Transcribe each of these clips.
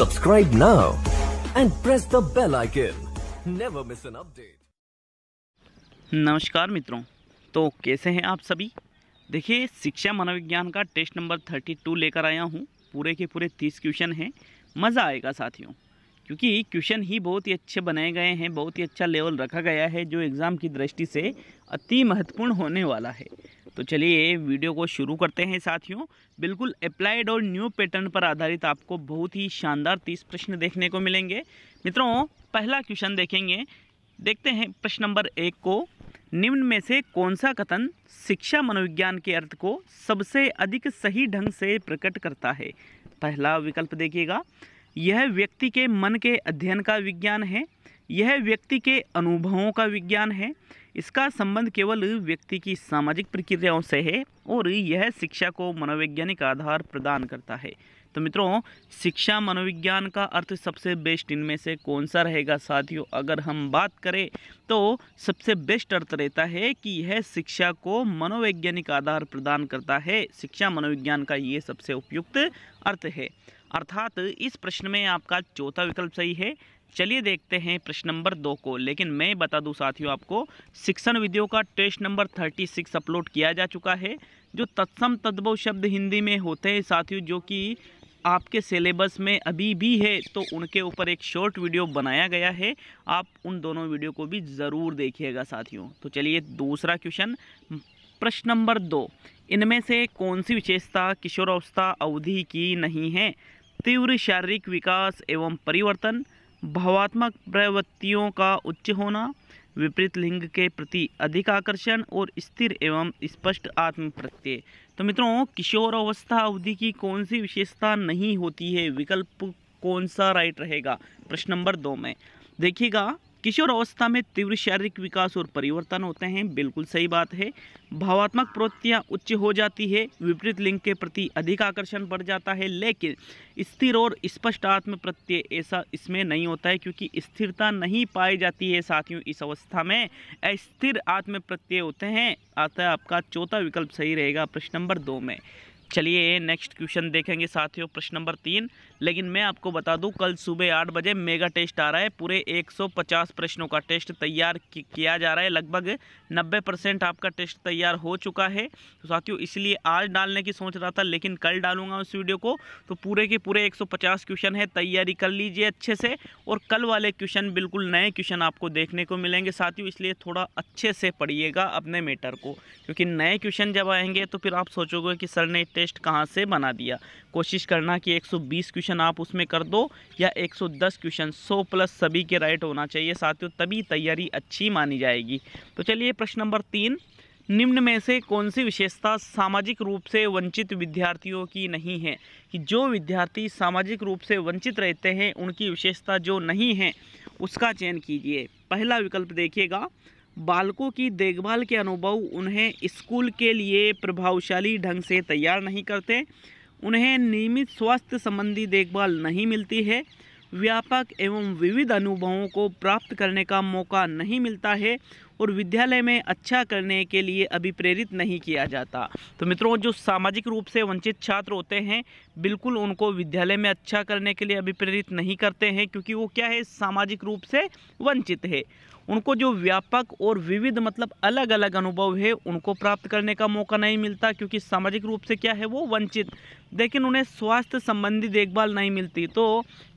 Subscribe now and press the bell icon. Never miss an update. नमस्कार मित्रों तो कैसे हैं आप सभी देखिए शिक्षा मनोविज्ञान का टेस्ट नंबर 32 लेकर आया हूं पूरे के पूरे 30 क्वेश्चन हैं मज़ा आएगा साथियों क्योंकि क्वेश्चन ही बहुत ही अच्छे बनाए गए हैं बहुत ही अच्छा लेवल रखा गया है जो एग्ज़ाम की दृष्टि से अति महत्वपूर्ण होने वाला है तो चलिए वीडियो को शुरू करते हैं साथियों बिल्कुल अप्लाइड और न्यू पैटर्न पर आधारित आपको बहुत ही शानदार तीस प्रश्न देखने को मिलेंगे मित्रों पहला क्वेश्चन देखेंगे देखते हैं प्रश्न नंबर एक को निम्न में से कौन सा कथन शिक्षा मनोविज्ञान के अर्थ को सबसे अधिक सही ढंग से प्रकट करता है पहला विकल्प देखिएगा यह व्यक्ति के मन के अध्ययन का विज्ञान है यह व्यक्ति के अनुभवों का विज्ञान है इसका संबंध केवल व्यक्ति की सामाजिक प्रक्रियाओं से है और यह शिक्षा को मनोवैज्ञानिक आधार प्रदान करता है तो मित्रों शिक्षा मनोविज्ञान का अर्थ सबसे बेस्ट इनमें से कौन सा रहेगा साथियों अगर हम बात करें तो सबसे बेस्ट अर्थ रहता है कि यह शिक्षा को मनोवैज्ञानिक आधार प्रदान करता है शिक्षा मनोविज्ञान का ये सबसे उपयुक्त अर्थ है अर्थात इस प्रश्न में आपका चौथा विकल्प सही है चलिए देखते हैं प्रश्न नंबर दो को लेकिन मैं बता दूं साथियों आपको शिक्षण विधियों का test number thirty six upload किया जा चुका है जो तत्सम तद्भव शब्द हिंदी में होते हैं साथियों जो कि आपके सिलेबस में अभी भी है तो उनके ऊपर एक शॉर्ट वीडियो बनाया गया है आप उन दोनों वीडियो को भी ज़रूर देखिएगा साथियों तो चलिए दूसरा क्वेश्चन प्रश्न नंबर दो इनमें से कौन सी विशेषता किशोरावस्था अवधि की नहीं है तीव्र शारीरिक विकास एवं परिवर्तन भावात्मक प्रवृत्तियों का उच्च होना विपरीत लिंग के प्रति अधिक आकर्षण और स्थिर एवं स्पष्ट आत्म प्रत्यय तो मित्रों किशोर अवस्था अवधि की कौन सी विशेषता नहीं होती है विकल्प कौन सा राइट रहेगा प्रश्न नंबर दो में देखिएगा किशोर अवस्था में तीव्र शारीरिक विकास और परिवर्तन होते हैं बिल्कुल सही बात है भावात्मक प्रवृत्तियाँ उच्च हो जाती है विपरीत लिंग के प्रति अधिक आकर्षण बढ़ जाता है लेकिन स्थिर और स्पष्ट आत्म प्रत्यय ऐसा इसमें नहीं होता है क्योंकि स्थिरता नहीं पाई जाती है साथियों इस अवस्था में अस्थिर आत्म प्रत्यय होते हैं आता है आपका चौथा विकल्प सही रहेगा प्रश्न नंबर दो में चलिए नेक्स्ट क्वेश्चन देखेंगे साथियों प्रश्न नंबर तीन लेकिन मैं आपको बता दूं कल सुबह आठ बजे मेगा टेस्ट आ रहा है पूरे 150 प्रश्नों का टेस्ट तैयार किया जा रहा है लगभग 90 परसेंट आपका टेस्ट तैयार हो चुका है तो साथियों इसलिए आज डालने की सोच रहा था लेकिन कल डालूंगा उस वीडियो को तो पूरे के पूरे 150 क्वेश्चन है तैयारी कर लीजिए अच्छे से और कल वाले क्वेश्चन बिल्कुल नए क्वेश्चन आपको देखने को मिलेंगे साथियों इसलिए थोड़ा अच्छे से पढ़िएगा अपने मेटर को क्योंकि नए क्वेश्चन जब आएंगे तो फिर आप सोचोगे कि सर ने टेस्ट कहाँ से बना दिया कोशिश करना कि एक क्वेश्चन क्वेश्चन आप उसमें कर दो या 110 क्वेश्चन 100 प्लस सभी के राइट होना चाहिए साथियों तभी तैयारी अच्छी मानी जाएगी तो चलिए प्रश्न नंबर तीन निम्न में से कौन सी विशेषता सामाजिक रूप से वंचित विद्यार्थियों की नहीं है कि जो विद्यार्थी सामाजिक रूप से वंचित रहते हैं उनकी विशेषता जो नहीं है उसका चयन कीजिए पहला विकल्प देखिएगा बालकों की देखभाल के अनुभव उन्हें स्कूल के लिए प्रभावशाली ढंग से तैयार नहीं करते उन्हें नियमित स्वास्थ्य संबंधी देखभाल नहीं मिलती है व्यापक एवं विविध अनुभवों को प्राप्त करने का मौका नहीं मिलता है और विद्यालय में अच्छा करने के लिए अभिप्रेरित नहीं किया जाता तो मित्रों जो सामाजिक रूप से वंचित छात्र होते हैं बिल्कुल उनको विद्यालय में अच्छा करने के लिए अभिप्रेरित नहीं करते हैं क्योंकि वो क्या है सामाजिक रूप से वंचित है उनको जो व्यापक और विविध मतलब अलग अलग अनुभव है उनको प्राप्त करने का मौका नहीं मिलता क्योंकि सामाजिक रूप से क्या है वो वंचित लेकिन उन्हें स्वास्थ्य संबंधी देखभाल नहीं मिलती तो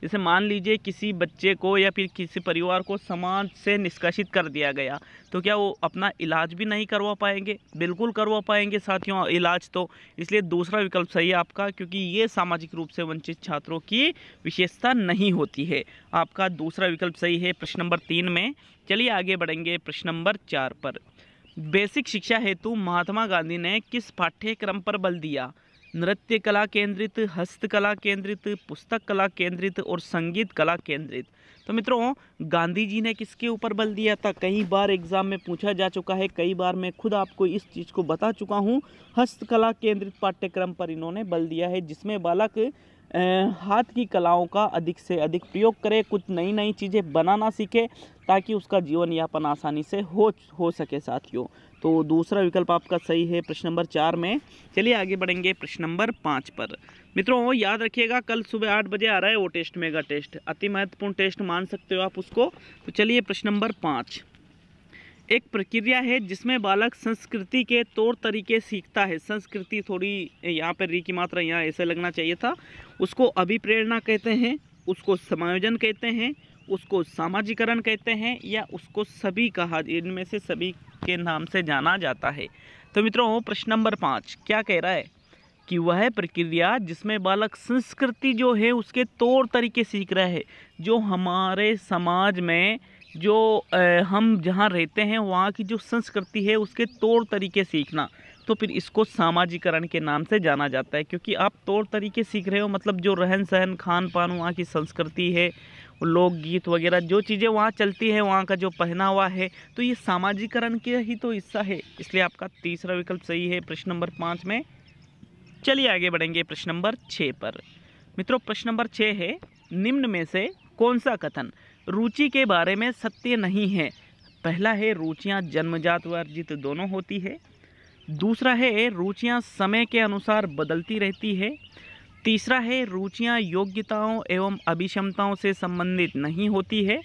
जैसे मान लीजिए किसी बच्चे को या फिर किसी परिवार को समाज से निष्कासित कर दिया गया तो क्या वो अपना इलाज भी नहीं करवा पाएंगे बिल्कुल करवा पाएंगे साथियों इलाज तो इसलिए दूसरा विकल्प सही है आपका क्योंकि ये सामाजिक रूप से वंचित छात्रों की विशेषता नहीं होती है आपका दूसरा विकल्प सही है प्रश्न नंबर तीन में चलिए आगे बढ़ेंगे प्रश्न नंबर चार पर बेसिक शिक्षा हेतु महात्मा गांधी ने किस पाठ्यक्रम पर बल दिया नृत्य कला केंद्रित हस्तकला केंद्रित पुस्तक कला केंद्रित और संगीत कला केंद्रित तो मित्रों गांधी जी ने किसके ऊपर बल दिया था कई बार एग्ज़ाम में पूछा जा चुका है कई बार मैं खुद आपको इस चीज़ को बता चुका हूँ हस्तकला केंद्रित पाठ्यक्रम पर इन्होंने बल दिया है जिसमें बालक हाथ की कलाओं का अधिक से अधिक प्रयोग करे कुछ नई नई चीज़ें बनाना सीखे ताकि उसका जीवन यापन आसानी से हो हो सके साथियों तो दूसरा विकल्प आपका सही है प्रश्न नंबर चार में चलिए आगे बढ़ेंगे प्रश्न नंबर पाँच पर मित्रों याद रखिएगा कल सुबह आठ बजे आ रहा है वो टेस्ट मेगा टेस्ट अति महत्वपूर्ण टेस्ट मान सकते हो आप उसको तो चलिए प्रश्न नंबर पाँच एक प्रक्रिया है जिसमें बालक संस्कृति के तौर तरीके सीखता है संस्कृति थोड़ी यहाँ पर री की मात्रा यहाँ ऐसे लगना चाहिए था उसको अभिप्रेरणा कहते हैं उसको समायोजन कहते हैं उसको सामाजिकरण कहते हैं या उसको सभी कहा इनमें से सभी के नाम से जाना जाता है तो मित्रों प्रश्न नंबर पाँच क्या कह रहा है कि वह प्रक्रिया जिसमें बालक संस्कृति जो है उसके तौर तरीके सीख रहा है जो हमारे समाज में जो हम जहाँ रहते हैं वहाँ की जो संस्कृति है उसके तौर तरीके सीखना तो फिर इसको सामाजिकरण के नाम से जाना जाता है क्योंकि आप तौर तरीके सीख रहे हो मतलब जो रहन सहन खान पान वहाँ की संस्कृति है लोकगीत वगैरह जो चीज़ें वहाँ चलती है वहाँ का जो पहनावा है तो ये सामाजिकरण के ही तो हिस्सा है इसलिए आपका तीसरा विकल्प सही है प्रश्न नंबर पाँच में चलिए आगे बढ़ेंगे प्रश्न नंबर छः पर मित्रों प्रश्न नंबर छः है निम्न में से कौन सा कथन रुचि के बारे में सत्य नहीं है पहला है रुचियाँ जन्मजात वर्जित दोनों होती है दूसरा है रुचियाँ समय के अनुसार बदलती रहती है तीसरा है रुचियाँ योग्यताओं एवं अभिक्षमताओं से संबंधित नहीं होती है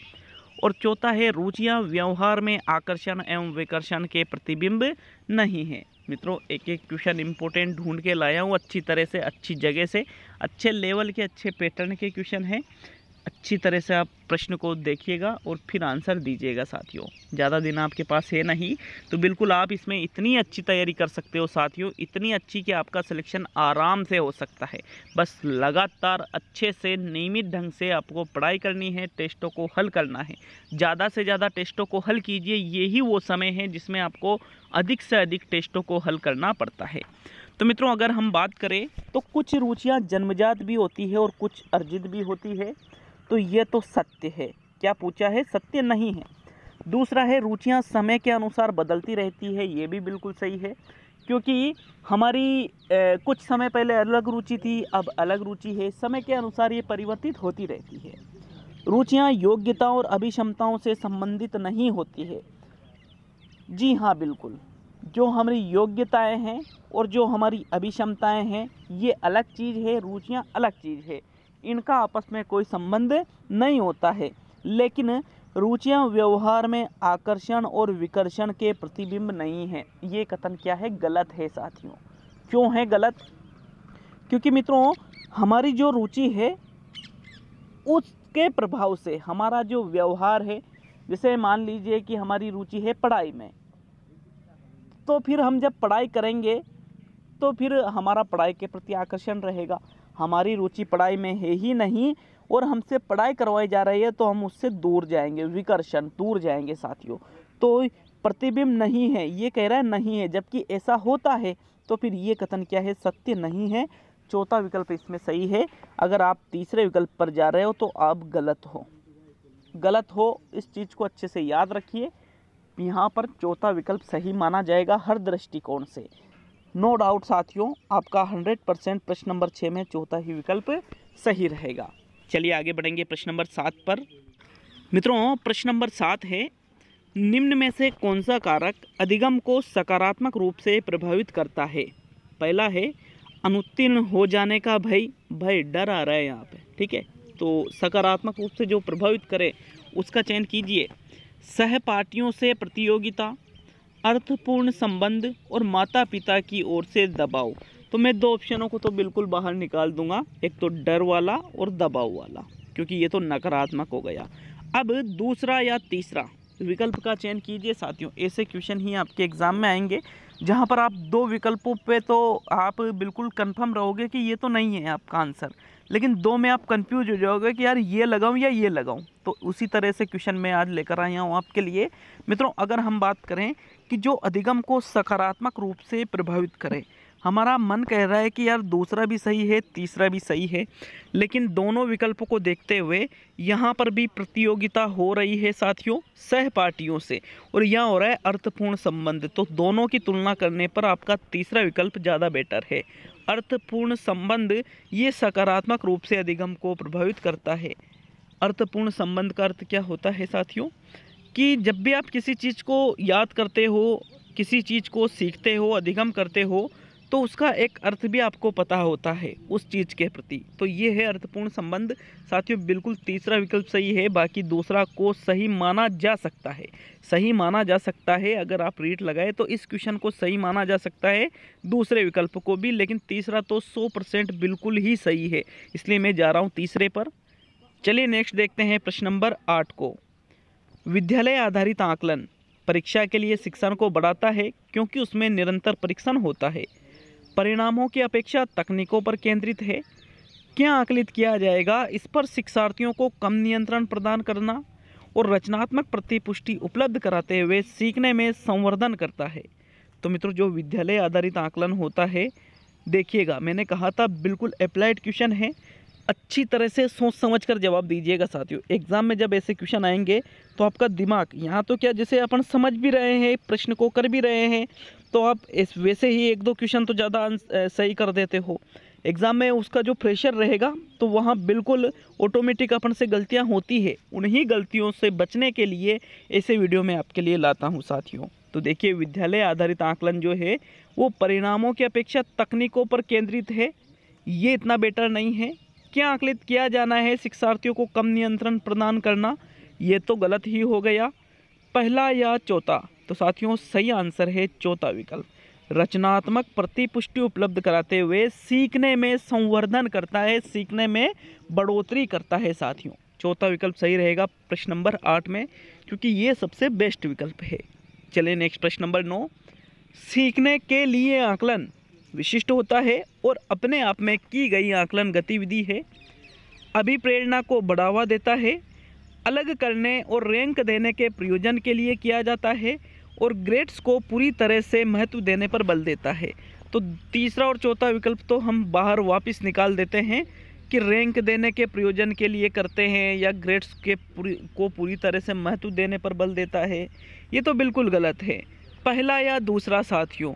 और चौथा है रुचियाँ व्यवहार में आकर्षण एवं विकर्षण के प्रतिबिंब नहीं है मित्रों एक एक क्वेश्चन इंपॉर्टेंट ढूंढ के लाया हूँ अच्छी तरह से अच्छी जगह से अच्छे लेवल के अच्छे पैटर्न के क्वेश्चन हैं अच्छी तरह से आप प्रश्न को देखिएगा और फिर आंसर दीजिएगा साथियों ज़्यादा दिन आपके पास है नहीं तो बिल्कुल आप इसमें इतनी अच्छी तैयारी कर सकते हो साथियों इतनी अच्छी कि आपका सिलेक्शन आराम से हो सकता है बस लगातार अच्छे से नियमित ढंग से आपको पढ़ाई करनी है टेस्टों को हल करना है ज़्यादा से ज़्यादा टेस्टों को हल कीजिए यही वो समय है जिसमें आपको अधिक से अधिक टेस्टों को हल करना पड़ता है तो मित्रों अगर हम बात करें तो कुछ रुचियाँ जन्मजात भी होती है और कुछ अर्जित भी होती है तो ये तो सत्य है क्या पूछा है सत्य नहीं है दूसरा है रुचियाँ समय के अनुसार बदलती रहती है ये भी बिल्कुल सही है क्योंकि हमारी ए, कुछ समय पहले अलग रुचि थी अब अलग रुचि है समय के अनुसार ये परिवर्तित होती रहती है रुचियाँ योग्यताओं और अभिक्षमताओं से संबंधित नहीं होती है जी हाँ बिल्कुल जो हमारी योग्यताएं हैं और जो हमारी अभिक्षमताएं हैं ये अलग चीज़ है रुचियाँ अलग चीज़ है इनका आपस में कोई संबंध नहीं होता है लेकिन रुचियां व्यवहार में आकर्षण और विकर्षण के प्रतिबिंब नहीं है ये कथन क्या है गलत है साथियों क्यों है गलत क्योंकि मित्रों हमारी जो रुचि है उसके प्रभाव से हमारा जो व्यवहार है जैसे मान लीजिए कि हमारी रुचि है पढ़ाई में तो फिर हम जब पढ़ाई करेंगे तो फिर हमारा पढ़ाई के प्रति आकर्षण रहेगा हमारी रुचि पढ़ाई में है ही नहीं और हमसे पढ़ाई करवाई जा रही है तो हम उससे दूर जाएंगे विकर्षण दूर जाएंगे साथियों तो प्रतिबिंब नहीं है ये कह रहा है नहीं है जबकि ऐसा होता है तो फिर ये कथन क्या है सत्य नहीं है चौथा विकल्प इसमें सही है अगर आप तीसरे विकल्प पर जा रहे हो तो आप गलत हो गलत हो इस चीज़ को अच्छे से याद रखिए यहाँ पर चौथा विकल्प सही माना जाएगा हर दृष्टिकोण से नो डाउट साथियों आपका 100 परसेंट प्रश्न नंबर छः में चौथा ही विकल्प सही रहेगा चलिए आगे बढ़ेंगे प्रश्न नंबर सात पर मित्रों प्रश्न नंबर सात है निम्न में से कौन सा कारक अधिगम को सकारात्मक रूप से प्रभावित करता है पहला है अनुत्तीर्ण हो जाने का भय भय डर आ रहा है यहाँ पे ठीक है तो सकारात्मक रूप से जो प्रभावित करे उसका चयन कीजिए सहपाठियों से प्रतियोगिता अर्थपूर्ण संबंध और माता पिता की ओर से दबाव तो मैं दो ऑप्शनों को तो बिल्कुल बाहर निकाल दूंगा एक तो डर वाला और दबाव वाला क्योंकि ये तो नकारात्मक हो गया अब दूसरा या तीसरा विकल्प का चयन कीजिए साथियों ऐसे क्वेश्चन ही आपके एग्ज़ाम में आएंगे जहाँ पर आप दो विकल्पों पे तो आप बिल्कुल कंफर्म रहोगे कि ये तो नहीं है आपका आंसर लेकिन दो में आप कंफ्यूज हो जाओगे कि यार ये लगाऊं या ये लगाऊं तो उसी तरह से क्वेश्चन मैं आज लेकर आया हूँ आपके लिए मित्रों अगर हम बात करें कि जो अधिगम को सकारात्मक रूप से प्रभावित करे हमारा मन कह रहा है कि यार दूसरा भी सही है तीसरा भी सही है लेकिन दोनों विकल्पों को देखते हुए यहाँ पर भी प्रतियोगिता हो रही है साथियों सहपाठियों से और यहाँ हो रहा है अर्थपूर्ण संबंध तो दोनों की तुलना करने पर आपका तीसरा विकल्प ज़्यादा बेटर है अर्थपूर्ण संबंध ये सकारात्मक रूप से अधिगम को प्रभावित करता है अर्थपूर्ण संबंध का अर्थ क्या होता है साथियों कि जब भी आप किसी चीज़ को याद करते हो किसी चीज़ को सीखते हो अधिगम करते हो तो उसका एक अर्थ भी आपको पता होता है उस चीज़ के प्रति तो ये है अर्थपूर्ण संबंध साथियों बिल्कुल तीसरा विकल्प सही है बाकी दूसरा को सही माना जा सकता है सही माना जा सकता है अगर आप रीट लगाए तो इस क्वेश्चन को सही माना जा सकता है दूसरे विकल्प को भी लेकिन तीसरा तो सौ परसेंट बिल्कुल ही सही है इसलिए मैं जा रहा हूँ तीसरे पर चलिए नेक्स्ट देखते हैं प्रश्न नंबर आठ को विद्यालय आधारित आकलन परीक्षा के लिए शिक्षण को बढ़ाता है क्योंकि उसमें निरंतर परीक्षण होता है परिणामों की अपेक्षा तकनीकों पर केंद्रित है क्या आकलित किया जाएगा इस पर शिक्षार्थियों को कम नियंत्रण प्रदान करना और रचनात्मक प्रतिपुष्टि उपलब्ध कराते हुए सीखने में संवर्धन करता है तो मित्रों जो विद्यालय आधारित आकलन होता है देखिएगा मैंने कहा था बिल्कुल अप्लाइड क्वेश्चन है अच्छी तरह से सोच समझ कर जवाब दीजिएगा साथियों एग्ज़ाम में जब ऐसे क्वेश्चन आएंगे तो आपका दिमाग यहाँ तो क्या जैसे अपन समझ भी रहे हैं प्रश्न को कर भी रहे हैं तो आप इस वैसे ही एक दो क्वेश्चन तो ज़्यादा अं, सही कर देते हो एग्ज़ाम में उसका जो प्रेशर रहेगा तो वहाँ बिल्कुल ऑटोमेटिक अपन से गलतियाँ होती है उन्हीं गलतियों से बचने के लिए ऐसे वीडियो में आपके लिए लाता हूँ साथियों तो देखिए विद्यालय आधारित आंकलन जो है वो परिणामों की अपेक्षा तकनीकों पर केंद्रित है ये इतना बेटर नहीं है क्या आकलित किया जाना है शिक्षार्थियों को कम नियंत्रण प्रदान करना ये तो गलत ही हो गया पहला या चौथा तो साथियों सही आंसर है चौथा विकल्प रचनात्मक प्रतिपुष्टि उपलब्ध कराते हुए सीखने में संवर्धन करता है सीखने में बढ़ोतरी करता है साथियों चौथा विकल्प सही रहेगा प्रश्न नंबर आठ में क्योंकि ये सबसे बेस्ट विकल्प है चले नेक्स्ट प्रश्न नंबर नौ सीखने के लिए आकलन विशिष्ट होता है और अपने आप में की गई आकलन गतिविधि है अभिप्रेरणा को बढ़ावा देता है अलग करने और रैंक देने के प्रयोजन के लिए किया जाता है और ग्रेड्स को पूरी तरह से महत्व देने पर बल देता है तो तीसरा और चौथा विकल्प तो हम बाहर वापस निकाल देते हैं कि रैंक देने के प्रयोजन के लिए करते हैं या ग्रेड्स के पूरी को पूरी तरह से महत्व देने पर बल देता है ये तो बिल्कुल गलत है पहला या दूसरा साथियों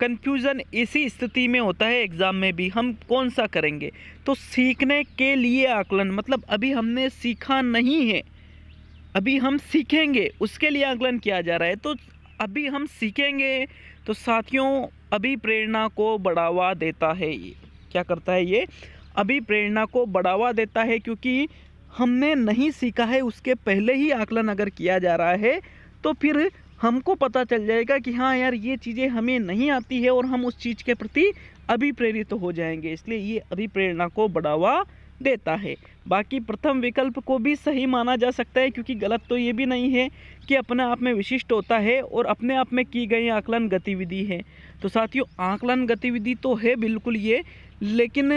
कन्फ्यूज़न इसी स्थिति में होता है एग्ज़ाम में भी हम कौन सा करेंगे तो सीखने के लिए आकलन मतलब अभी हमने सीखा नहीं है अभी हम सीखेंगे उसके लिए आकलन किया जा रहा है तो अभी हम सीखेंगे तो साथियों अभी प्रेरणा को बढ़ावा देता है ये क्या करता है ये अभी प्रेरणा को बढ़ावा देता है क्योंकि हमने नहीं सीखा है उसके पहले ही आकलन अगर किया जा रहा है तो फिर हमको पता चल जाएगा कि हाँ यार ये चीज़ें हमें नहीं आती है और हम उस चीज़ के प्रति अभी प्रेरित तो हो जाएंगे इसलिए ये अभी प्रेरणा को बढ़ावा देता है बाकी प्रथम विकल्प को भी सही माना जा सकता है क्योंकि गलत तो ये भी नहीं है कि अपने आप में विशिष्ट होता है और अपने आप में की गई आकलन गतिविधि है तो साथियों आकलन गतिविधि तो है बिल्कुल ये लेकिन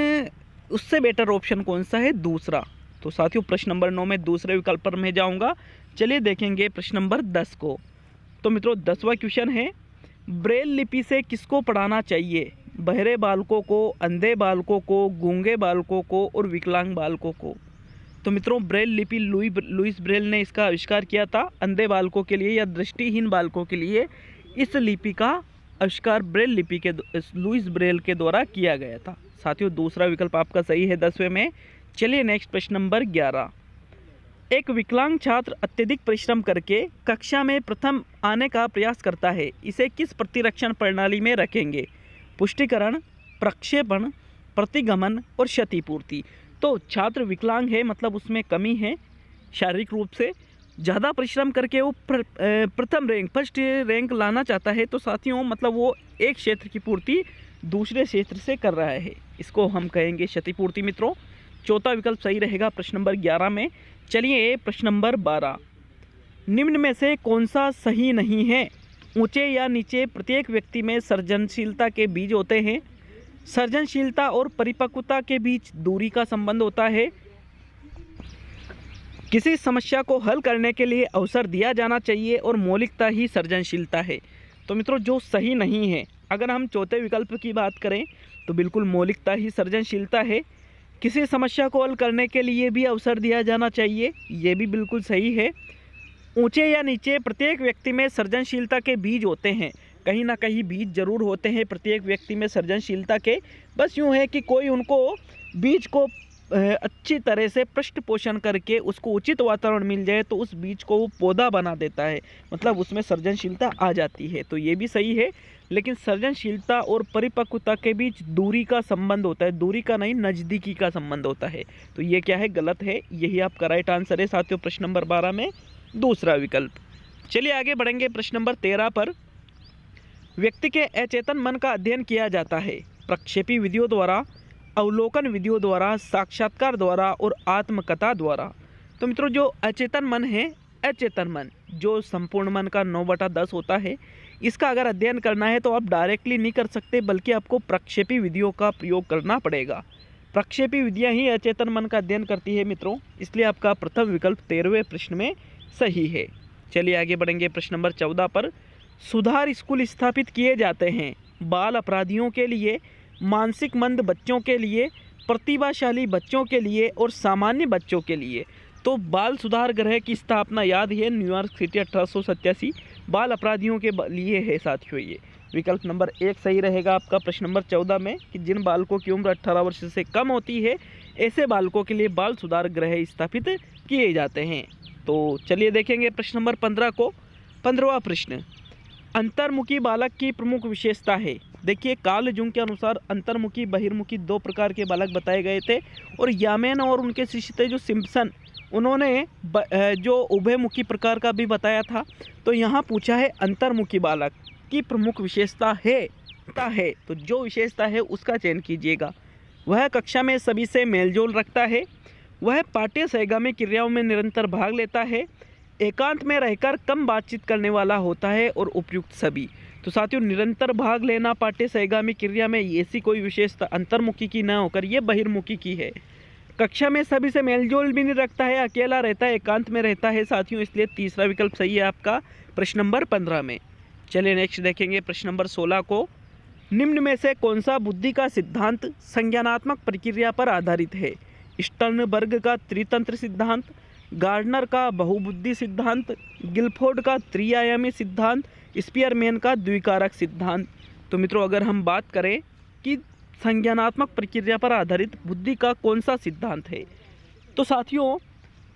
उससे बेटर ऑप्शन कौन सा है दूसरा तो साथियों प्रश्न नंबर नौ में दूसरे विकल्प पर मैं जाऊँगा चलिए देखेंगे प्रश्न नंबर दस को तो मित्रों दसवा क्वेश्चन है ब्रेल लिपि से किसको पढ़ाना चाहिए बहरे बालकों को अंधे बालकों को गूंगे बालकों को और विकलांग बालकों को तो मित्रों ब्रेल लिपि लुई लुइस ब्रेल ने इसका आविष्कार किया था अंधे बालकों के लिए या दृष्टिहीन बालकों के लिए इस लिपि का आविष्कार ब्रेल लिपि के लुइस ब्रेल के द्वारा किया गया था साथियों दूसरा विकल्प आपका सही है दसवें में चलिए नेक्स्ट प्रश्न नंबर ग्यारह एक विकलांग छात्र अत्यधिक परिश्रम करके कक्षा में प्रथम आने का प्रयास करता है इसे किस प्रतिरक्षण प्रणाली में रखेंगे पुष्टिकरण प्रक्षेपण प्रतिगमन और क्षतिपूर्ति तो छात्र विकलांग है मतलब उसमें कमी है शारीरिक रूप से ज़्यादा परिश्रम करके वो प्र, प्रथम रैंक फर्स्ट रैंक लाना चाहता है तो साथियों मतलब वो एक क्षेत्र की पूर्ति दूसरे क्षेत्र से कर रहा है इसको हम कहेंगे क्षतिपूर्ति मित्रों चौथा विकल्प सही रहेगा प्रश्न नंबर ग्यारह में चलिए प्रश्न नंबर बारह निम्न में से कौन सा सही नहीं है ऊंचे या नीचे प्रत्येक व्यक्ति में सर्जनशीलता के बीज होते हैं सर्जनशीलता और परिपक्वता के बीच दूरी का संबंध होता है किसी समस्या को हल करने के लिए अवसर दिया जाना चाहिए और मौलिकता ही सर्जनशीलता है तो मित्रों जो सही नहीं है अगर हम चौथे विकल्प की बात करें तो बिल्कुल मौलिकता ही सर्जनशीलता है किसी समस्या को हल करने के लिए भी अवसर दिया जाना चाहिए ये भी बिल्कुल सही है ऊंचे या नीचे प्रत्येक व्यक्ति में सृजनशीलता के बीज होते हैं कहीं ना कहीं बीज जरूर होते हैं प्रत्येक व्यक्ति में सृजनशीलता के बस यूँ है कि कोई उनको बीज को अच्छी तरह से पृष्ठ पोषण करके उसको उचित वातावरण मिल जाए तो उस बीज को वो पौधा बना देता है मतलब उसमें सृजनशीलता आ जाती है तो ये भी सही है लेकिन सर्जनशीलता और परिपक्वता के बीच दूरी का संबंध होता है दूरी का नहीं नज़दीकी का संबंध होता है तो ये क्या है गलत है यही आपका राइट आंसर है साथियों प्रश्न नंबर बारह में दूसरा विकल्प चलिए आगे बढ़ेंगे प्रश्न नंबर तेरह पर व्यक्ति के अचेतन मन का अध्ययन किया जाता है प्रक्षेपी विधियों द्वारा अवलोकन विधियों द्वारा साक्षात्कार द्वारा और आत्मकथा द्वारा तो मित्रों जो अचेतन मन है अचेतन मन जो संपूर्ण मन का नौ बटा दस होता है इसका अगर अध्ययन करना है तो आप डायरेक्टली नहीं कर सकते बल्कि आपको प्रक्षेपी विधियों का प्रयोग करना पड़ेगा प्रक्षेपी विधियाँ ही अचेतन मन का अध्ययन करती है मित्रों इसलिए आपका प्रथम विकल्प तेरहवें प्रश्न में सही है चलिए आगे बढ़ेंगे प्रश्न नंबर चौदह पर सुधार स्कूल स्थापित किए जाते हैं बाल अपराधियों के लिए मानसिक मंद बच्चों के लिए प्रतिभाशाली बच्चों के लिए और सामान्य बच्चों के लिए तो बाल सुधार गृह की स्थापना याद है न्यूयॉर्क सिटी अठारह बाल अपराधियों के लिए है साथियों ये विकल्प नंबर एक सही रहेगा आपका प्रश्न नंबर चौदह में कि जिन बालकों की उम्र अट्ठारह वर्ष से कम होती है ऐसे बालकों के लिए बाल सुधार गृह स्थापित किए जाते हैं तो चलिए देखेंगे प्रश्न नंबर पंद्रह को पंद्रवा प्रश्न अंतर्मुखी बालक की प्रमुख विशेषता है देखिए काल जुंग के अनुसार अंतर्मुखी बहिर्मुखी दो प्रकार के बालक बताए गए थे और यामेन और उनके शिष्य थे जो सिम्पसन उन्होंने जो उभयमुखी प्रकार का भी बताया था तो यहाँ पूछा है अंतर्मुखी बालक की प्रमुख विशेषता है ता है तो जो विशेषता है उसका चयन कीजिएगा वह कक्षा में सभी से मेलजोल रखता है वह पाठ्य सहगामी क्रियाओं में निरंतर भाग लेता है एकांत में रहकर कम बातचीत करने वाला होता है और उपयुक्त सभी तो साथियों निरंतर भाग लेना पाठ्य सहगामी क्रिया में ऐसी कोई विशेषता अंतर्मुखी की ना होकर यह बहिर्मुखी की है कक्षा में सभी से मेलजोल भी नहीं रखता है अकेला रहता है एकांत में रहता है साथियों इसलिए तीसरा विकल्प सही है आपका प्रश्न नंबर पंद्रह में चलिए नेक्स्ट देखेंगे प्रश्न नंबर सोलह को निम्न में से कौन सा बुद्धि का सिद्धांत संज्ञानात्मक प्रक्रिया पर आधारित है स्टर्नबर्ग का त्रितंत्र सिद्धांत गार्डनर का बहुबुद्धि सिद्धांत गिलफोर्ड का त्रियायामी सिद्धांत स्पियरमैन का द्विकारक सिद्धांत तो मित्रों अगर हम बात करें कि संज्ञानात्मक प्रक्रिया पर आधारित बुद्धि का कौन सा सिद्धांत है तो साथियों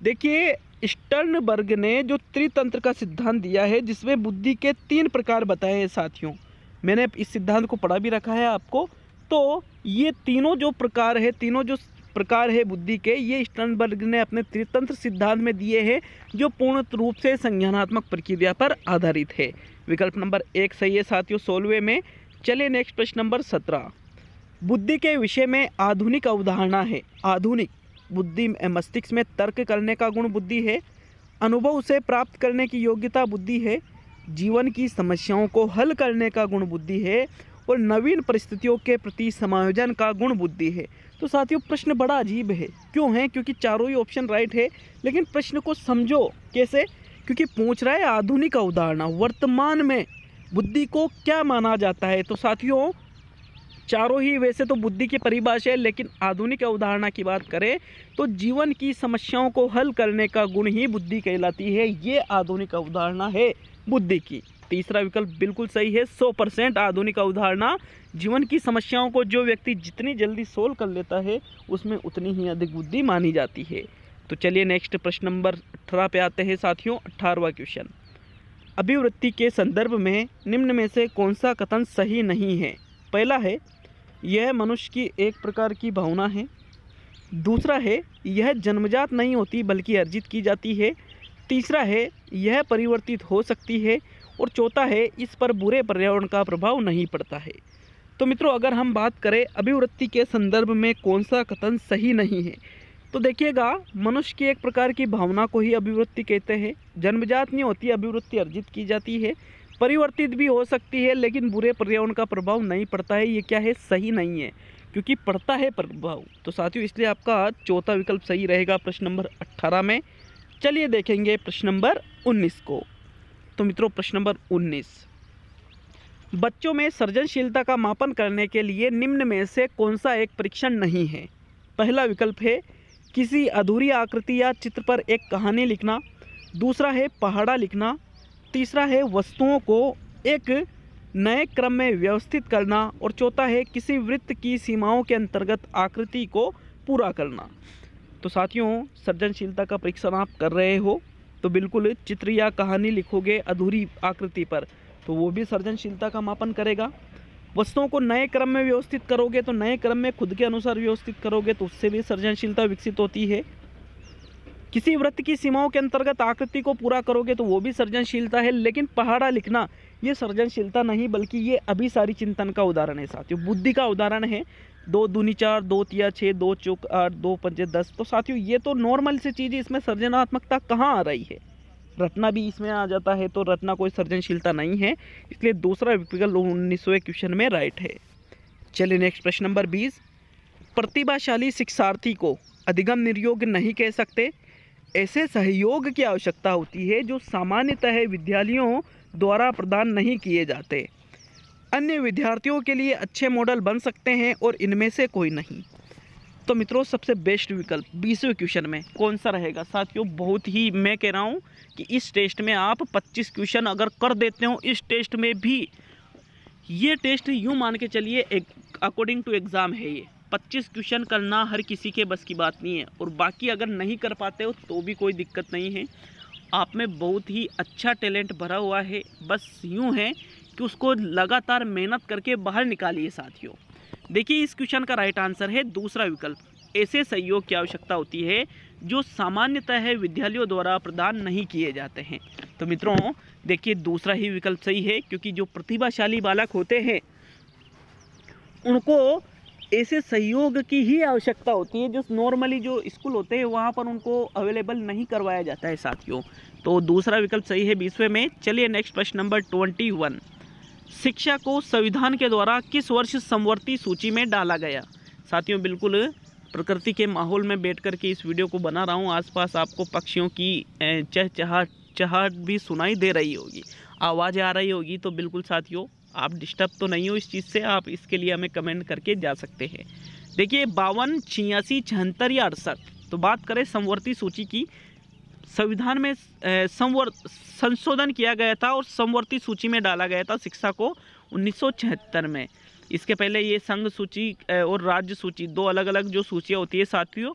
देखिए स्टर्नबर्ग ने जो त्रितंत्र का सिद्धांत दिया है जिसमें बुद्धि के तीन प्रकार बताए हैं साथियों मैंने इस सिद्धांत को पढ़ा भी रखा है आपको तो ये तीनों जो प्रकार है तीनों जो प्रकार है बुद्धि के ये स्टर्नबर्ग ने अपने त्रितंत्र सिद्धांत में दिए हैं जो पूर्ण रूप से संज्ञानात्मक प्रक्रिया पर आधारित है विकल्प नंबर एक सही है साथियों सोलवे में चले नेक्स्ट प्रश्न नंबर सत्रह बुद्धि के विषय में आधुनिक अवधारणा है आधुनिक बुद्धि मस्तिष्क में तर्क करने का गुण बुद्धि है अनुभव से प्राप्त करने की योग्यता बुद्धि है जीवन की समस्याओं को हल करने का गुण बुद्धि है और नवीन परिस्थितियों के प्रति समायोजन का गुण बुद्धि है तो साथियों प्रश्न बड़ा अजीब है क्यों है क्योंकि चारों ही ऑप्शन राइट है लेकिन प्रश्न को समझो कैसे क्योंकि पूछ रहा है आधुनिक अवधारणा वर्तमान में बुद्धि को क्या माना जाता है तो साथियों चारों ही वैसे तो बुद्धि की परिभाषा है लेकिन आधुनिक अवधारणा की बात करें तो जीवन की समस्याओं को हल करने का गुण ही बुद्धि कहलाती है ये आधुनिक अवधारणा है बुद्धि की तीसरा विकल्प बिल्कुल सही है सौ परसेंट आधुनिक अवधारणा जीवन की समस्याओं को जो व्यक्ति जितनी जल्दी सोल्व कर लेता है उसमें उतनी ही अधिक बुद्धि मानी जाती है तो चलिए नेक्स्ट प्रश्न नंबर अठारह पे आते हैं साथियों अठारहवा क्वेश्चन अभिवृत्ति के संदर्भ में निम्न में से कौन सा कथन सही नहीं है पहला है यह मनुष्य की एक प्रकार की भावना है दूसरा है यह जन्मजात नहीं होती बल्कि अर्जित की जाती है तीसरा है यह परिवर्तित हो सकती है और चौथा है इस पर बुरे पर्यावरण का प्रभाव नहीं पड़ता है तो मित्रों अगर हम बात करें अभिवृत्ति के संदर्भ में कौन सा कथन सही नहीं है तो देखिएगा मनुष्य की एक प्रकार की भावना को ही अभिवृत्ति कहते हैं जन्मजात नहीं होती अभिवृत्ति अर्जित की जाती है परिवर्तित भी हो सकती है लेकिन बुरे पर्यावरण का प्रभाव नहीं पड़ता है ये क्या है सही नहीं है क्योंकि पड़ता है प्रभाव तो साथियों इसलिए आपका चौथा विकल्प सही रहेगा प्रश्न नंबर अट्ठारह में चलिए देखेंगे प्रश्न नंबर उन्नीस को तो मित्रों प्रश्न नंबर उन्नीस बच्चों में सृजनशीलता का मापन करने के लिए निम्न में से कौन सा एक परीक्षण नहीं है पहला विकल्प है किसी अधूरी आकृति या चित्र पर एक कहानी लिखना दूसरा है पहाड़ा लिखना तीसरा है वस्तुओं को एक नए क्रम में व्यवस्थित करना और चौथा है किसी वृत्त की सीमाओं के अंतर्गत आकृति को पूरा करना तो साथियों सर्जनशीलता का परीक्षण आप कर रहे हो तो बिल्कुल चित्र या कहानी लिखोगे अधूरी आकृति पर तो वो भी सर्जनशीलता का मापन करेगा वस्तुओं को नए क्रम में व्यवस्थित करोगे तो नए क्रम में खुद के अनुसार व्यवस्थित करोगे तो उससे भी सर्जनशीलता विकसित होती है किसी व्रत की सीमाओं के अंतर्गत आकृति को पूरा करोगे तो वो भी सर्जनशीलता है लेकिन पहाड़ा लिखना ये सर्जनशीलता नहीं बल्कि ये अभी सारी चिंतन का उदाहरण है साथियों बुद्धि का उदाहरण है दो दूनी चार दो तिया छः दो चौक आठ दो पंचे दस तो साथियों ये तो नॉर्मल सी चीज़ इसमें सर्जनात्मकता कहाँ आ रही है रटना भी इसमें आ जाता है तो रटना कोई सर्जनशीलता नहीं है इसलिए दूसरा विकल्प उन्नीसवें क्वेश्चन में राइट है चलिए नेक्स्ट प्रश्न नंबर बीस प्रतिभाशाली शिक्षार्थी को अधिगम निर्योग नहीं कह सकते ऐसे सहयोग की आवश्यकता होती है जो सामान्यतः विद्यालयों द्वारा प्रदान नहीं किए जाते अन्य विद्यार्थियों के लिए अच्छे मॉडल बन सकते हैं और इनमें से कोई नहीं तो मित्रों सबसे बेस्ट विकल्प बीसवें क्वेश्चन में कौन सा रहेगा साथियों बहुत ही मैं कह रहा हूँ कि इस टेस्ट में आप 25 क्वेश्चन अगर कर देते हो इस टेस्ट में भी ये टेस्ट यूँ मान के चलिए अकॉर्डिंग टू एग्ज़ाम है ये पच्चीस क्वेश्चन करना हर किसी के बस की बात नहीं है और बाकी अगर नहीं कर पाते हो तो भी कोई दिक्कत नहीं है आप में बहुत ही अच्छा टैलेंट भरा हुआ है बस यूँ है कि उसको लगातार मेहनत करके बाहर निकालिए साथियों देखिए इस क्वेश्चन का राइट आंसर है दूसरा विकल्प ऐसे सहयोग की आवश्यकता होती है जो सामान्यतः विद्यालयों द्वारा प्रदान नहीं किए जाते हैं तो मित्रों देखिए दूसरा ही विकल्प सही है क्योंकि जो प्रतिभाशाली बालक होते हैं उनको ऐसे सहयोग की ही आवश्यकता होती है जो नॉर्मली जो स्कूल होते हैं वहाँ पर उनको अवेलेबल नहीं करवाया जाता है साथियों तो दूसरा विकल्प सही है बीसवें में चलिए नेक्स्ट प्रश्न नंबर ट्वेंटी वन शिक्षा को संविधान के द्वारा किस वर्ष समवर्ती सूची में डाला गया साथियों बिल्कुल प्रकृति के माहौल में बैठ कर के इस वीडियो को बना रहा हूँ आसपास आपको पक्षियों की चहचहाट चहट भी सुनाई दे रही होगी आवाज़ आ रही होगी तो बिल्कुल साथियों आप डिस्टर्ब तो नहीं हो इस चीज़ से आप इसके लिए हमें कमेंट करके जा सकते हैं देखिए बावन छियासी छहत्तर या अड़सठ तो बात करें समवर्ती सूची की संविधान में संवर संशोधन किया गया था और समवर्ती सूची में डाला गया था शिक्षा को उन्नीस में इसके पहले ये संघ सूची और राज्य सूची दो अलग अलग जो सूचियाँ होती है साथियों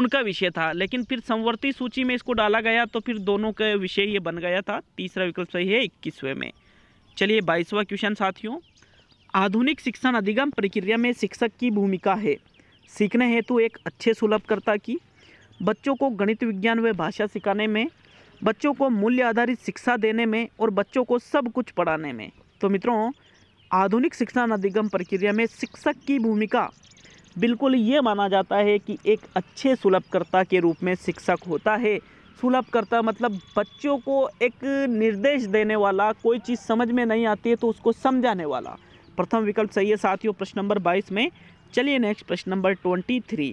उनका विषय था लेकिन फिर संवर्ती सूची में इसको डाला गया तो फिर दोनों का विषय ये बन गया था तीसरा विकल्प सही है इक्कीसवें में चलिए बाईसवा क्वेश्चन साथियों आधुनिक शिक्षण अधिगम प्रक्रिया में शिक्षक की भूमिका है सीखने हेतु एक अच्छे सुलभकर्ता की बच्चों को गणित विज्ञान व भाषा सिखाने में बच्चों को मूल्य आधारित शिक्षा देने में और बच्चों को सब कुछ पढ़ाने में तो मित्रों आधुनिक शिक्षण अधिगम प्रक्रिया में शिक्षक की भूमिका बिल्कुल ये माना जाता है कि एक अच्छे सुलभकर्ता के रूप में शिक्षक होता है सुलभ करता मतलब बच्चों को एक निर्देश देने वाला कोई चीज़ समझ में नहीं आती है तो उसको समझाने वाला प्रथम विकल्प सही है साथियों प्रश्न नंबर बाईस में चलिए नेक्स्ट प्रश्न number twenty three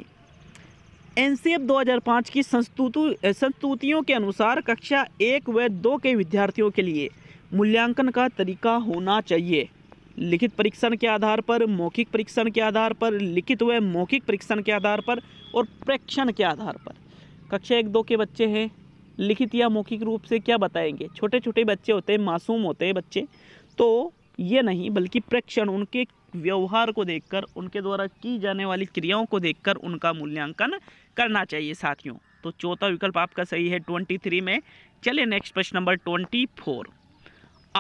N C F दो हज़ार पाँच की संस्तुतु संस्तुतियों के अनुसार कक्षा एक व दो के विद्यार्थियों के लिए मूल्यांकन का तरीका होना चाहिए लिखित परीक्षण के आधार पर मौखिक परीक्षण के आधार पर लिखित व मौखिक परीक्षण के आधार पर और प्रेक्षण के आधार पर कक्षा एक दो के बच्चे हैं लिखित या मौखिक रूप से क्या बताएंगे छोटे छोटे बच्चे होते हैं मासूम होते हैं बच्चे तो ये नहीं बल्कि प्रेक्षण उनके व्यवहार को देखकर उनके द्वारा की जाने वाली क्रियाओं को देखकर उनका मूल्यांकन करना चाहिए साथियों तो चौथा विकल्प आपका सही है ट्वेंटी थ्री में चलिए नेक्स्ट प्रश्न number twenty four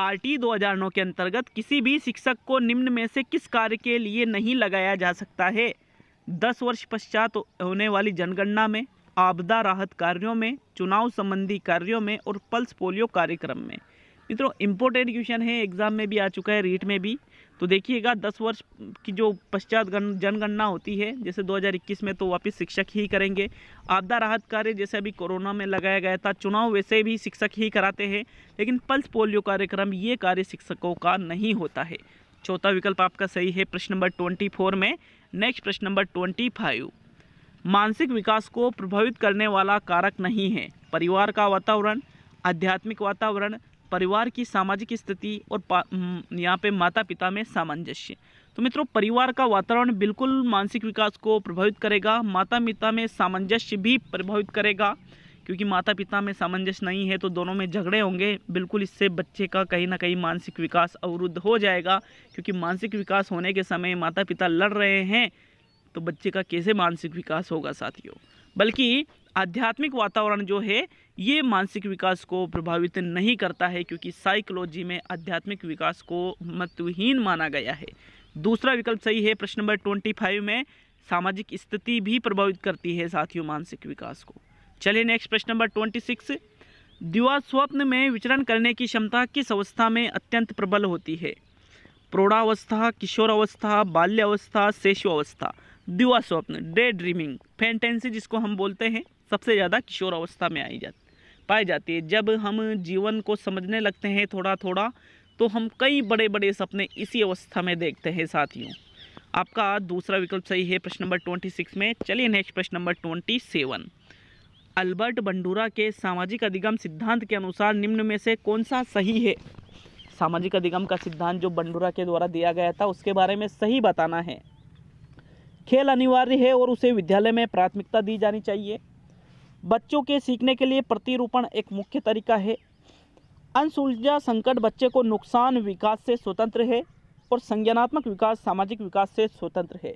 R T दो हज़ार नौ के अंतर्गत किसी भी शिक्षक को निम्न में से किस कार्य के लिए नहीं लगाया जा सकता है दस वर्ष पश्चात होने वाली जनगणना में आपदा राहत कार्यों में चुनाव संबंधी कार्यों में और पल्स पोलियो कार्यक्रम में मित्रों इम्पोर्टेंट क्वेश्चन है एग्जाम में भी आ चुका है रीट में भी तो देखिएगा दस वर्ष की जो पश्चात जनगणना होती है जैसे 2021 में तो वापस शिक्षक ही करेंगे आपदा राहत कार्य जैसे अभी कोरोना में लगाया गया था चुनाव वैसे भी शिक्षक ही कराते हैं लेकिन पल्स पोलियो कार्यक्रम ये कार्य शिक्षकों का नहीं होता है चौथा विकल्प आपका सही है प्रश्न नंबर ट्वेंटी में नेक्स्ट प्रश्न नंबर ट्वेंटी फाइव मानसिक विकास को प्रभावित करने वाला कारक नहीं है परिवार का वातावरण आध्यात्मिक वातावरण परिवार की सामाजिक स्थिति और यहाँ पे माता पिता में सामंजस्य तो मित्रों परिवार का वातावरण बिल्कुल मानसिक विकास को प्रभावित करेगा माता पिता में सामंजस्य भी प्रभावित करेगा क्योंकि माता पिता में सामंजस्य नहीं है तो दोनों में झगड़े होंगे बिल्कुल इससे बच्चे का कहीं ना कहीं मानसिक विकास अवरुद्ध हो जाएगा क्योंकि मानसिक विकास होने के समय माता पिता लड़ रहे हैं तो बच्चे का कैसे मानसिक विकास होगा साथियों बल्कि आध्यात्मिक वातावरण जो है ये मानसिक विकास को प्रभावित नहीं करता है क्योंकि साइकोलॉजी में आध्यात्मिक विकास को महत्वहीन माना गया है दूसरा विकल्प सही है प्रश्न नंबर ट्वेंटी फाइव में सामाजिक स्थिति भी प्रभावित करती है साथियों मानसिक विकास को चलिए नेक्स्ट प्रश्न नंबर ट्वेंटी सिक्स दिवा स्वप्न में विचरण करने की क्षमता किस अवस्था में अत्यंत प्रबल होती है प्रौढ़ावस्था किशोरावस्था बाल्यावस्था अवस्था दिवा स्वप्न डे ड्रीमिंग फैंटेंसी जिसको हम बोलते हैं सबसे ज़्यादा किशोर अवस्था में आई जाती पाई जाती है जब हम जीवन को समझने लगते हैं थोड़ा थोड़ा तो हम कई बड़े बड़े सपने इसी अवस्था में देखते हैं साथियों आपका दूसरा विकल्प सही है प्रश्न नंबर ट्वेंटी सिक्स में चलिए नेक्स्ट प्रश्न number twenty seven Albert Bandura के सामाजिक अधिगम सिद्धांत के अनुसार निम्न में से कौन सा सही है सामाजिक अधिगम का सिद्धांत जो बंडूरा के द्वारा दिया गया था उसके बारे में सही बताना है खेल अनिवार्य है और उसे विद्यालय में प्राथमिकता दी जानी चाहिए बच्चों के सीखने के लिए प्रतिरूपण एक मुख्य तरीका है अनसुलझा संकट बच्चे को नुकसान विकास से स्वतंत्र है और संज्ञानात्मक विकास सामाजिक विकास से स्वतंत्र है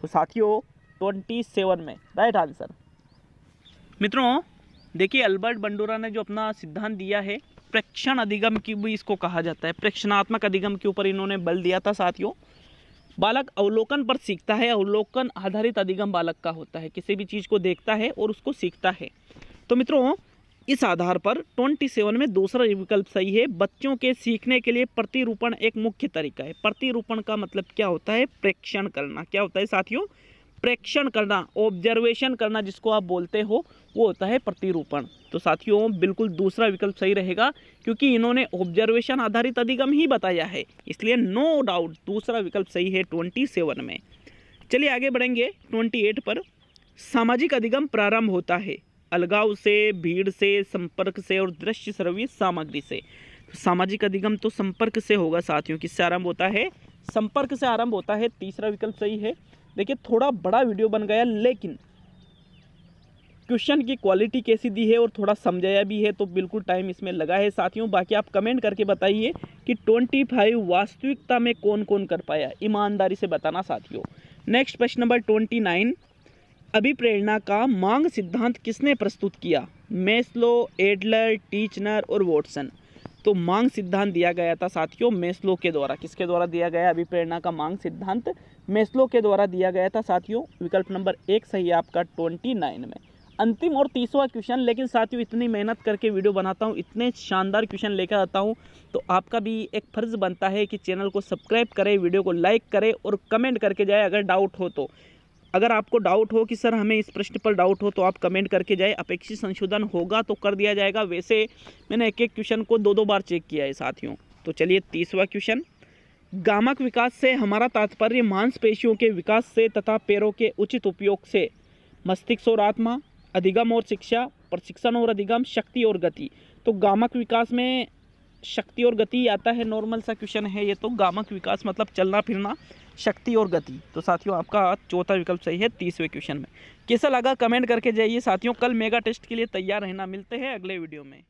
तो साथियों ट्वेंटी सेवन में राइट आंसर मित्रों देखिए अल्बर्ट बंडोरा ने जो अपना सिद्धांत दिया है प्रेक्षण अधिगम की भी इसको कहा जाता है प्रेक्षणात्मक अधिगम के ऊपर इन्होंने बल दिया था साथियों बालक अवलोकन पर सीखता है अवलोकन आधारित अधिगम बालक का होता है किसी भी चीज़ को देखता है और उसको सीखता है तो मित्रों इस आधार पर ट्वेंटी सेवन में दूसरा विकल्प सही है बच्चों के सीखने के लिए प्रतिरूपण एक मुख्य तरीका है प्रतिरूपण का मतलब क्या होता है प्रेक्षण करना क्या होता है साथियों प्रेक्षण करना ऑब्जर्वेशन करना जिसको आप बोलते हो वो होता है प्रतिरूपण तो साथियों बिल्कुल दूसरा विकल्प सही रहेगा क्योंकि इन्होंने ऑब्जर्वेशन आधारित अधिगम ही बताया है इसलिए नो डाउट दूसरा विकल्प सही है ट्वेंटी सेवन में चलिए आगे बढ़ेंगे ट्वेंटी एट पर सामाजिक अधिगम प्रारंभ होता है अलगाव से भीड़ से संपर्क से और दृश्य श्रव्य सामग्री से सामाजिक अधिगम तो संपर्क से होगा साथियों किससे आरंभ होता है संपर्क से आरंभ होता है तीसरा विकल्प सही है देखिए थोड़ा बड़ा वीडियो बन गया लेकिन क्वेश्चन की क्वालिटी कैसी दी है और थोड़ा समझाया भी है तो बिल्कुल टाइम इसमें लगा है साथियों बाकी आप कमेंट करके बताइए कि ट्वेंटी फाइव वास्तविकता में कौन कौन कर पाया ईमानदारी से बताना साथियों नेक्स्ट प्रश्न नंबर ट्वेंटी नाइन अभिप्रेरणा का मांग सिद्धांत किसने प्रस्तुत किया मेस्लो एडलर टीचनर और वॉटसन तो मांग सिद्धांत दिया गया था साथियों मेस्लो के द्वारा किसके द्वारा दिया गया अभिप्रेरणा का मांग सिद्धांत मेस्लो के द्वारा दिया गया था साथियों विकल्प नंबर एक सही है आपका ट्वेंटी नाइन में अंतिम और तीसवा क्वेश्चन लेकिन साथियों इतनी मेहनत करके वीडियो बनाता हूँ इतने शानदार क्वेश्चन लेकर आता हूँ तो आपका भी एक फ़र्ज़ बनता है कि चैनल को सब्सक्राइब करें वीडियो को लाइक करें और कमेंट करके जाए अगर डाउट हो तो अगर आपको डाउट हो कि सर हमें इस प्रश्न पर डाउट हो तो आप कमेंट करके जाए अपेक्षित संशोधन होगा तो कर दिया जाएगा वैसे मैंने एक एक क्वेश्चन को दो दो बार चेक किया है साथियों तो चलिए तीसवा क्वेश्चन गामक विकास से हमारा तात्पर्य मांसपेशियों के विकास से तथा पैरों के उचित उपयोग से मस्तिष्क और आत्मा अधिगम और शिक्षा प्रशिक्षण और अधिगम शक्ति और गति तो गामक विकास में शक्ति और गति आता है नॉर्मल सा क्वेश्चन है ये तो गामक विकास मतलब चलना फिरना शक्ति और गति तो साथियों आपका चौथा विकल्प सही है तीसवें क्वेश्चन में कैसा लगा कमेंट करके जाइए साथियों कल मेगा टेस्ट के लिए तैयार रहना मिलते हैं अगले वीडियो में